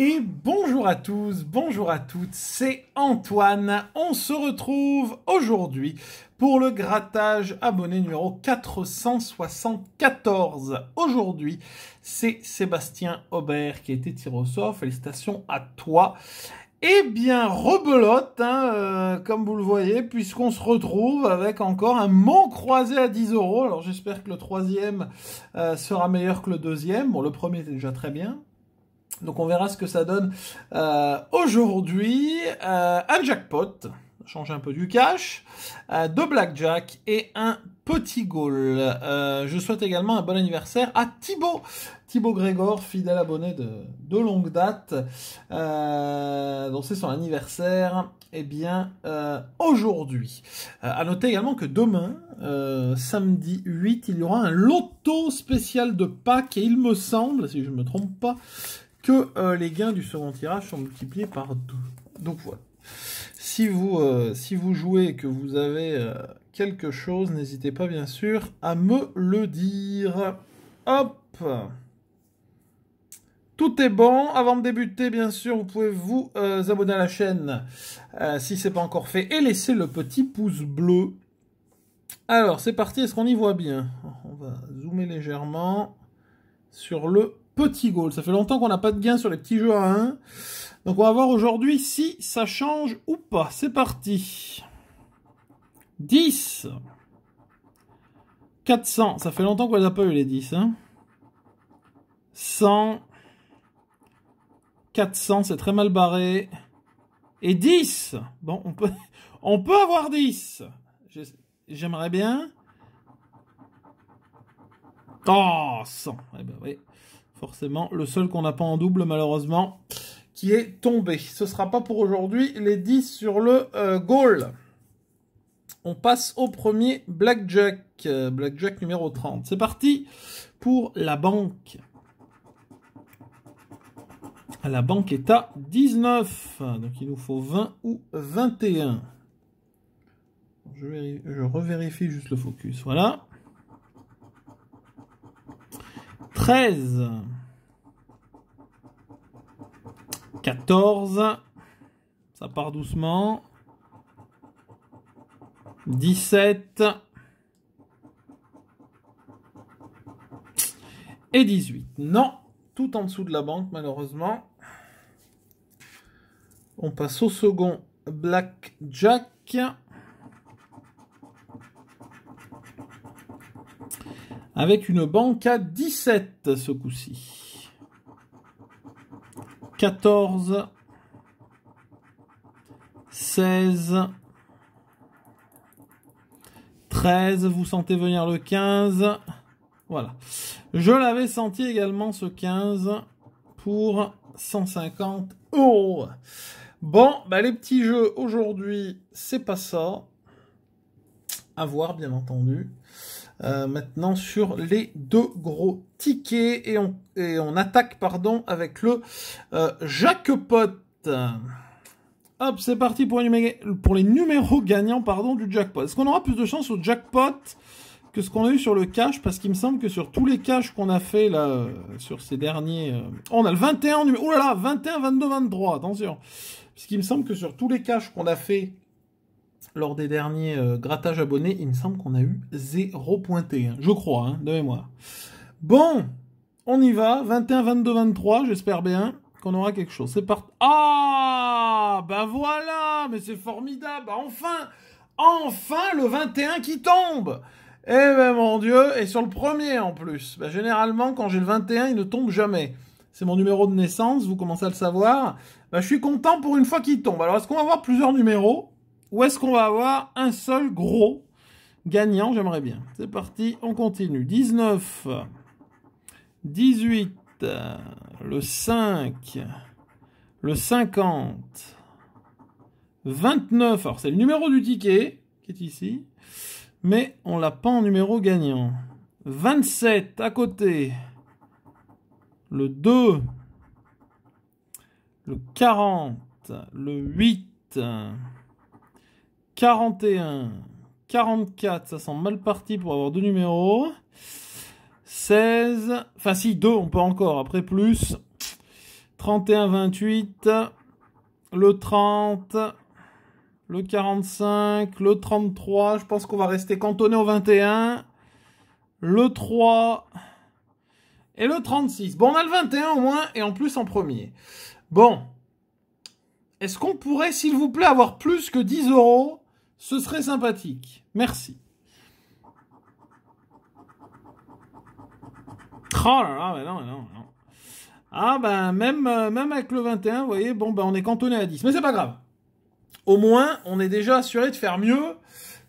Et bonjour à tous, bonjour à toutes, c'est Antoine. On se retrouve aujourd'hui pour le grattage abonné numéro 474. Aujourd'hui, c'est Sébastien Aubert qui a été tiré au sort. Félicitations à toi. Eh bien, rebelote, hein, euh, comme vous le voyez, puisqu'on se retrouve avec encore un mot croisé à 10 euros. Alors j'espère que le troisième euh, sera meilleur que le deuxième. Bon, le premier était déjà très bien. Donc on verra ce que ça donne euh, aujourd'hui. Euh, un jackpot, changer un peu du cash, euh, deux blackjack et un petit goal. Euh, je souhaite également un bon anniversaire à Thibaut. Thibaut Grégor, fidèle abonné de, de longue date. Euh, donc c'est son anniversaire. Eh bien, aujourd'hui. à noter également que demain, samedi 8, il y aura un loto spécial de Pâques. Et il me semble, si je ne me trompe pas, que euh, les gains du second tirage sont multipliés par 2. Donc voilà. Si vous, euh, si vous jouez et que vous avez euh, quelque chose, n'hésitez pas bien sûr à me le dire. Hop tout est bon. Avant de débuter, bien sûr, vous pouvez vous abonner à la chaîne si ce n'est pas encore fait et laisser le petit pouce bleu. Alors, c'est parti. Est-ce qu'on y voit bien On va zoomer légèrement sur le petit goal. Ça fait longtemps qu'on n'a pas de gain sur les petits jeux à 1. Donc on va voir aujourd'hui si ça change ou pas. C'est parti. 10. 400. Ça fait longtemps qu'on n'a pas eu les 10. 100. 400, c'est très mal barré. Et 10. Bon, on peut, on peut avoir 10. J'aimerais bien. Oh, 100. Eh ben oui forcément le seul qu'on n'a pas en double malheureusement qui est tombé. Ce sera pas pour aujourd'hui les 10 sur le euh, goal. On passe au premier blackjack, euh, blackjack numéro 30. C'est parti pour la banque. La banque est à 19, donc il nous faut 20 ou 21. Je, je revérifie juste le focus, voilà. 13, 14, ça part doucement, 17 et 18. Non, tout en dessous de la banque malheureusement. On passe au second Black Jack. avec une banque à 17 ce coup-ci. 14, 16, 13, vous sentez venir le 15, voilà. Je l'avais senti également ce 15 pour 150 euros. Bon, bah, les petits jeux aujourd'hui, c'est pas ça. À voir, bien entendu. Euh, maintenant sur les deux gros tickets et on, et on attaque pardon avec le euh, jackpot. Hop, c'est parti pour, pour, les numéros gagnants pardon du jackpot. Est-ce qu'on aura plus de chance au jackpot que ce qu'on a eu sur le cash Parce qu'il me semble que sur tous les cash qu'on a fait là, euh, sur ces derniers, euh, oh, on a le 21 numéro. Oh là là, 21, 22, 23, attention. Parce qu'il me semble que sur tous les cash qu'on a fait lors des derniers euh, grattages abonnés, il me semble qu'on a eu zéro pointé, hein. je crois, hein, de mémoire. Bon, on y va, 21, 22, 23, j'espère bien qu'on aura quelque chose. C'est parti. Ah, bah voilà, mais c'est formidable, enfin, enfin le 21 qui tombe Eh ben mon Dieu, et sur le premier en plus. Bah, généralement, quand j'ai le 21, il ne tombe jamais c'est mon numéro de naissance, vous commencez à le savoir. Bah, je suis content pour une fois qu'il tombe. Alors, est-ce qu'on va avoir plusieurs numéros ou est-ce qu'on va avoir un seul gros gagnant J'aimerais bien. C'est parti, on continue. 19, 18, le 5, le 50, 29. Alors c'est le numéro du ticket qui est ici, mais on l'a pas en numéro gagnant. 27 à côté, le 2, le 40, le 8. 41, 44, ça sent mal parti pour avoir deux numéros. 16, enfin si, deux, on peut encore, après plus. 31, 28, le 30, le 45, le 33, je pense qu'on va rester cantonné au 21. Le 3 et le 36. Bon, on a le 21 au moins, et en plus en premier. Bon, est-ce qu'on pourrait, s'il vous plaît, avoir plus que 10 euros ce serait sympathique. Merci. Oh non, non, Ah ben même, euh, même avec le 21, vous voyez, bon ben on est cantonné à 10. Mais c'est pas grave. Au moins, on est déjà assuré de faire mieux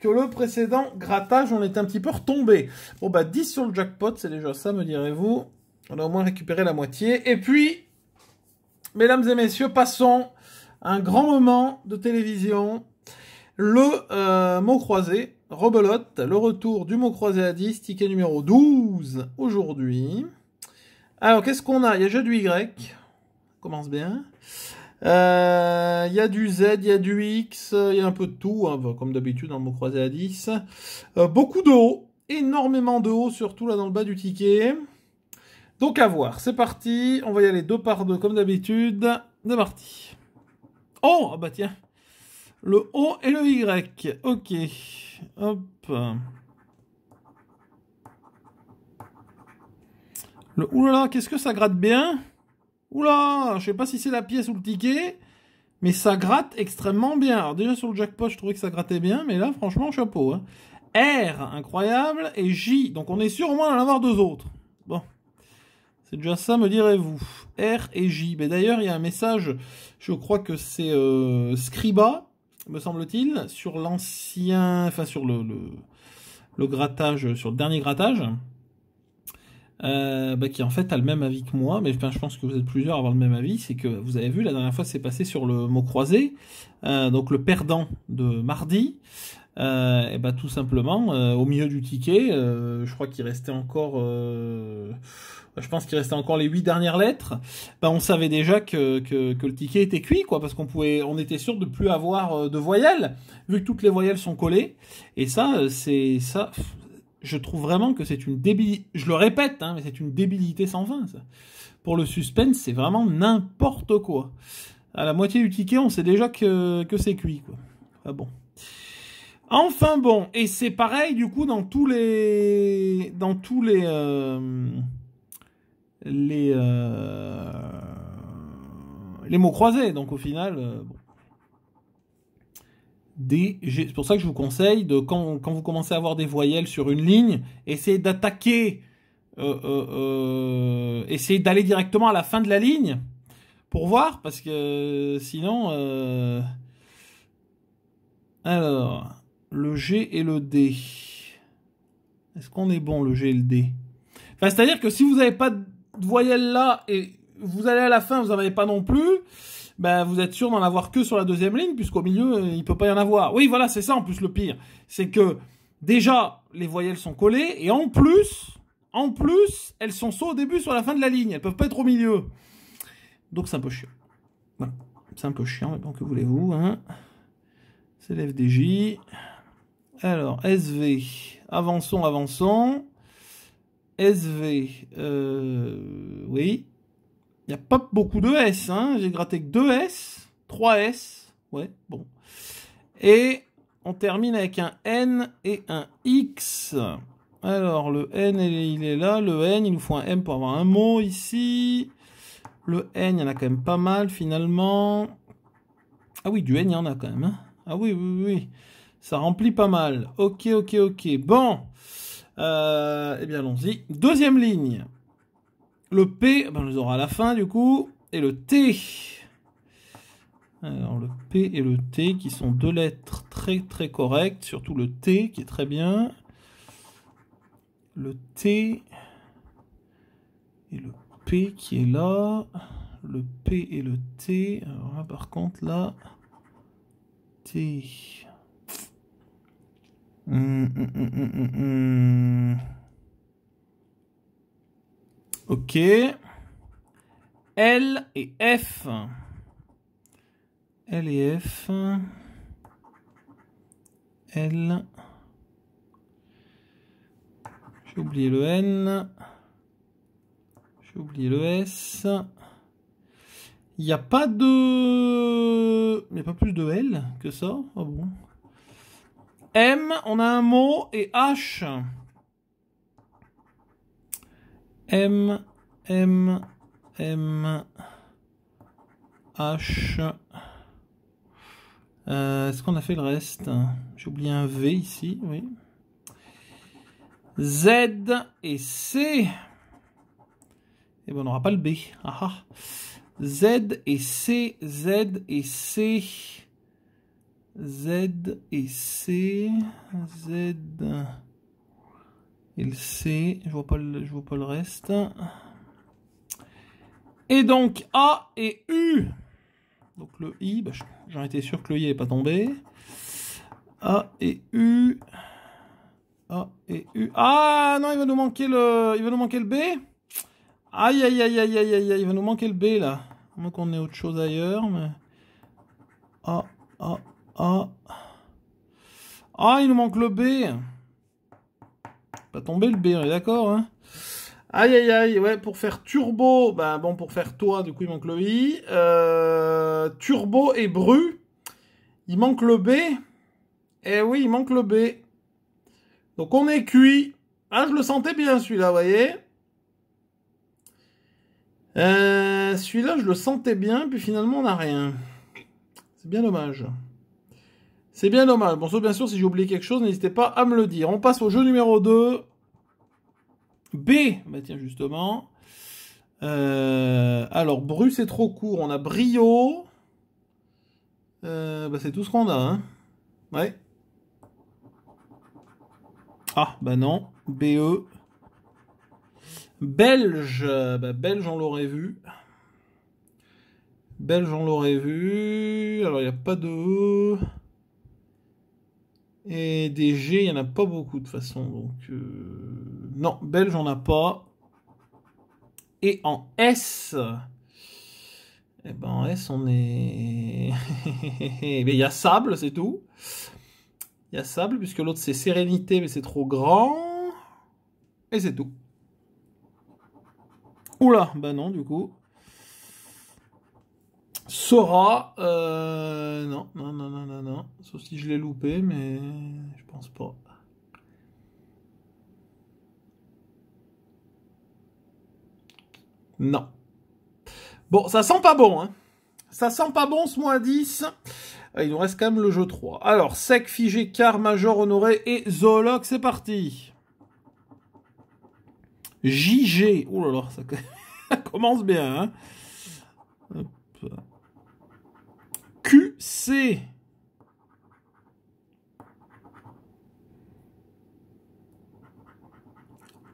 que le précédent grattage. On est un petit peu retombé. Bon ben, bah, 10 sur le jackpot, c'est déjà ça, me direz-vous. On a au moins récupéré la moitié. Et puis, mesdames et messieurs, passons à un grand moment de télévision le euh, mot croisé, rebelote, le retour du mot croisé à 10, ticket numéro 12 aujourd'hui. Alors, qu'est-ce qu'on a Il y a déjà du Y, commence bien. Euh, il y a du Z, il y a du X, il y a un peu de tout, hein, bah, comme d'habitude dans hein, le mot croisé à 10. Euh, beaucoup de haut, énormément de haut, surtout là dans le bas du ticket. Donc à voir, c'est parti, on va y aller deux par deux comme d'habitude. C'est parti. Oh, ah bah tiens le O et le Y. Ok. Hop. Le oulala, qu'est-ce que ça gratte bien Oula, je sais pas si c'est la pièce ou le ticket, mais ça gratte extrêmement bien. Alors déjà sur le jackpot, je trouvais que ça grattait bien, mais là, franchement, chapeau. Hein. R, incroyable, et J. Donc on est sûr au moins d'en avoir deux autres. Bon. C'est déjà ça, me direz-vous. R et J. Mais d'ailleurs, il y a un message, je crois que c'est euh, Scriba, me semble-t-il, sur l'ancien, enfin sur le, le, grattage, sur le dernier grattage, euh, bah, qui en fait a le même avis que moi, mais je pense que vous êtes plusieurs à avoir le même avis, c'est que vous avez vu la dernière fois c'est passé sur le mot croisé, euh, donc le perdant de mardi euh, et bah, tout simplement, euh, au milieu du ticket, euh, je crois qu'il restait encore, je pense qu'il restait encore les huit dernières lettres. Bah, on savait déjà que, que, le ticket était cuit, quoi, parce qu'on pouvait, on était sûr de plus avoir de voyelles, vu que toutes les voyelles sont collées. Et ça, c'est ça. Je trouve vraiment que c'est une débilité. Je le répète, hein, mais c'est une débilité sans fin. Pour le suspense, c'est vraiment n'importe quoi. À la moitié du ticket, on sait déjà que, que c'est cuit, quoi. Ah bon. Enfin bon, et c'est pareil du coup dans tous les dans tous les euh, les euh, les mots croisés. Donc au final, euh, c'est pour ça que je vous conseille de quand, quand vous commencez à avoir des voyelles sur une ligne, essayez d'attaquer, essayez d'aller directement à la fin de la ligne pour voir parce que sinon alors le G et le D. Est-ce qu'on est bon, le G et le D C'est-à-dire que si vous n'avez pas de voyelles là et vous allez à la fin, vous n'en avez pas non plus, ben, vous êtes sûr d'en avoir que sur la deuxième ligne, puisqu'au milieu, euh, il ne peut pas y en avoir. Oui, voilà, c'est ça en plus le pire. C'est que déjà, les voyelles sont collées, et en plus, en plus, elles sont soit au début, sur la fin de la ligne. Elles peuvent pas être au milieu. Donc c'est un peu chiant. Voilà. C'est un peu chiant, mais bon, que voulez-vous, hein C'est l'FDJ. Alors, SV, avançons, avançons. SV, euh, oui. Il n'y a pas beaucoup de S, hein. J'ai gratté que 2 S, 3 S, ouais, bon. Et on termine avec un N et un X. Alors, le N, il est là. Le N, il nous faut un M pour avoir un mot ici. Le N, il y en a quand même pas mal, finalement. Ah oui, du N, il y en a quand même. Hein. Ah oui, oui, oui. Ça remplit pas mal. Ok, ok, ok. Bon. Euh, eh bien, allons-y. Deuxième ligne. Le P, eh ben, on les aura à la fin du coup. Et le T. Alors, le P et le T qui sont deux lettres très très correctes. Surtout le T qui est très bien. Le T et le P qui est là. Le P et le T. Alors là, par contre, là, T. Mm, mm, mm, ok. L et F. L et F. L. J'ai oublié le N. J'ai oublié le S. Il n'y a pas de... Il n'y a pas plus de L que ça Ah bon M, on a un mot et H. M, M, M, H. Euh, est-ce qu'on a fait le reste J'ai oublié un V ici, oui. Z et C. Et eh bon, on n'aura pas le B. Ah, ah. Z et C, Z et C. Z et C. Z et le C. Je vois pas le, je vois pas le reste. Et donc A et U. Donc le I, bah, j'en étais sûr que le I n'est pas tombé. A et U. A et U. Ah non, il va nous manquer le, il va nous manquer le B. Aïe, aïe, aïe, aïe, aïe, aïe, aïe, il va nous manquer le B là. Moi qu'on ait autre chose ailleurs, mais... A, A, ah. ah, il nous manque le B. Pas tomber le B, on est d'accord, hein Aïe, aïe, aïe, ouais, pour faire turbo, bah bon, pour faire toi, du coup, il manque le I. Euh, turbo et bru, il manque le B. Eh oui, il manque le B. Donc on est cuit. Ah, je le sentais bien, celui-là, vous voyez euh, Celui-là, je le sentais bien, puis finalement, on n'a rien. C'est bien dommage. C'est bien dommage. Bon, bien sûr, si j'ai oublié quelque chose, n'hésitez pas à me le dire. On passe au jeu numéro 2. B. Bah tiens, justement. Euh, alors, Bruce c'est trop court. On a Brio. Euh, bah, c'est tout ce qu'on a. Hein. Ouais. Ah, bah non. BE. Belge. Bah, Belge, on l'aurait vu. Belge, on l'aurait vu. Alors, il n'y a pas de e. Et des G, il n'y en a pas beaucoup de façon. Donc, euh, non, belge, on a pas. Et en S, eh ben, en S, on est. mais il y a sable, c'est tout. Il y a sable, puisque l'autre c'est sérénité, mais c'est trop grand. Et c'est tout. Oula, bah non, du coup. Sora, euh, non, non, non, non, non, non, sauf si je l'ai loupé, mais je pense pas. Non. Bon, ça sent pas bon, hein. Ça sent pas bon ce mois 10. Ah, il nous reste quand même le jeu 3. Alors, sec, figé, car, major, honoré et Zoloc, c'est parti. JG. Oh là là, ça commence bien, hein. C.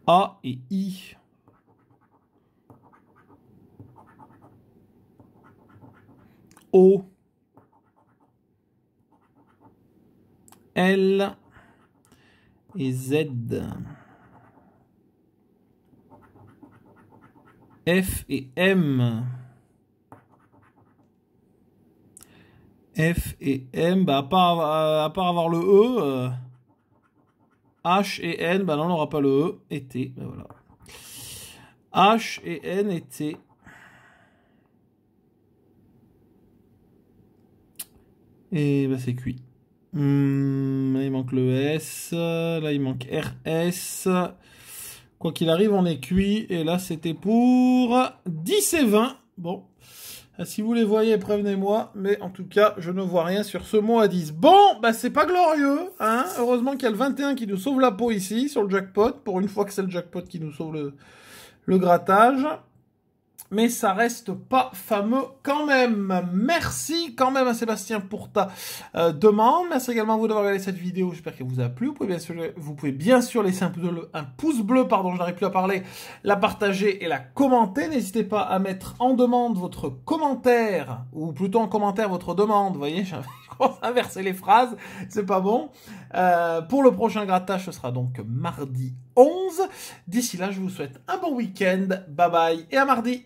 A et I. O. L et Z. F et M. F et M, bah, à, part, euh, avoir le E, euh, H et N, bah non, on n'aura pas le E et T. Bah, voilà. H et N et T. Et bah c'est cuit. Hmm, là, il manque le S. Là, il manque RS. Quoi qu'il arrive, on est cuit. Et là, c'était pour 10 et 20. Bon. Ah, si vous les voyez, prévenez-moi. Mais en tout cas, je ne vois rien sur ce mot à 10. Bon, bah c'est pas glorieux, hein. Heureusement qu'il y a le 21 qui nous sauve la peau ici, sur le jackpot. Pour une fois que c'est le jackpot qui nous sauve le, le grattage mais ça reste pas fameux quand même. Merci quand même à Sébastien pour ta euh, demande. Merci également à vous d'avoir regardé cette vidéo. J'espère qu'elle vous a plu. Vous pouvez bien sûr, vous pouvez bien sûr laisser un pouce bleu, pardon, je n'arrive plus à parler, la partager et la commenter. N'hésitez pas à mettre en demande votre commentaire ou plutôt en commentaire votre demande. Vous voyez, j'ai inversé inverser les phrases, c'est pas bon. Euh, pour le prochain grattage, ce sera donc mardi 11. D'ici là, je vous souhaite un bon week-end. Bye bye et à mardi.